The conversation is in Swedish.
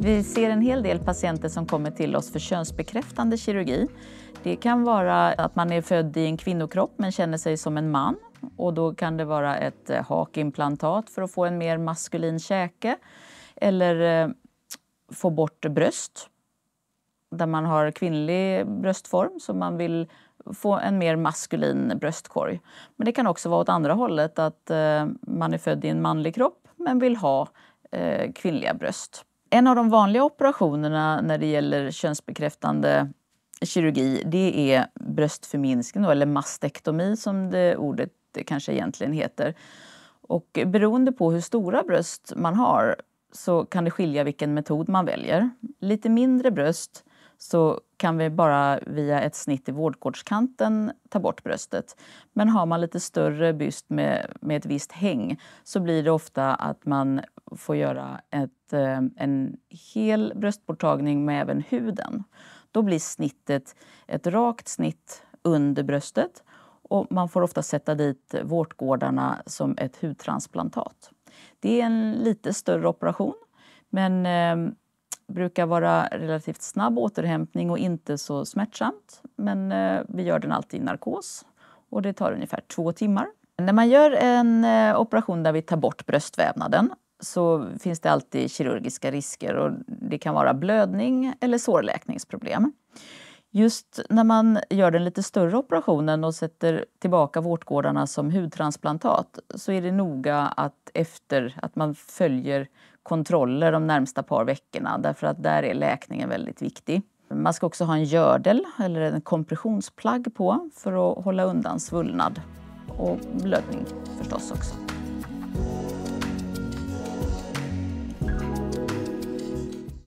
Vi ser en hel del patienter som kommer till oss för könsbekräftande kirurgi. Det kan vara att man är född i en kvinnokropp men känner sig som en man. Och då kan det vara ett eh, hakimplantat för att få en mer maskulin käke. Eller eh, få bort bröst där man har kvinnlig bröstform så man vill få en mer maskulin bröstkorg. Men det kan också vara åt andra hållet, att eh, man är född i en manlig kropp men vill ha kvinnliga bröst. En av de vanliga operationerna när det gäller könsbekräftande kirurgi det är bröstförminskning eller mastektomi som det ordet kanske egentligen heter. Och beroende på hur stora bröst man har så kan det skilja vilken metod man väljer. Lite mindre bröst så kan vi bara via ett snitt i vårdgårdskanten ta bort bröstet. Men har man lite större byst med, med ett visst häng så blir det ofta att man får göra ett, eh, en hel bröstborttagning med även huden. Då blir snittet ett rakt snitt under bröstet och man får ofta sätta dit vårtgårdarna som ett hudtransplantat. Det är en lite större operation men eh, brukar vara relativt snabb återhämtning och inte så smärtsamt. Men eh, vi gör den alltid i narkos och det tar ungefär två timmar. När man gör en eh, operation där vi tar bort bröstvävnaden så finns det alltid kirurgiska risker och det kan vara blödning eller sårläkningsproblem. Just när man gör den lite större operationen och sätter tillbaka vårtgårdarna som hudtransplantat så är det noga att, efter, att man följer kontroller de närmsta par veckorna därför att där är läkningen väldigt viktig. Man ska också ha en gördel eller en kompressionsplagg på för att hålla undan svullnad och blödning förstås också.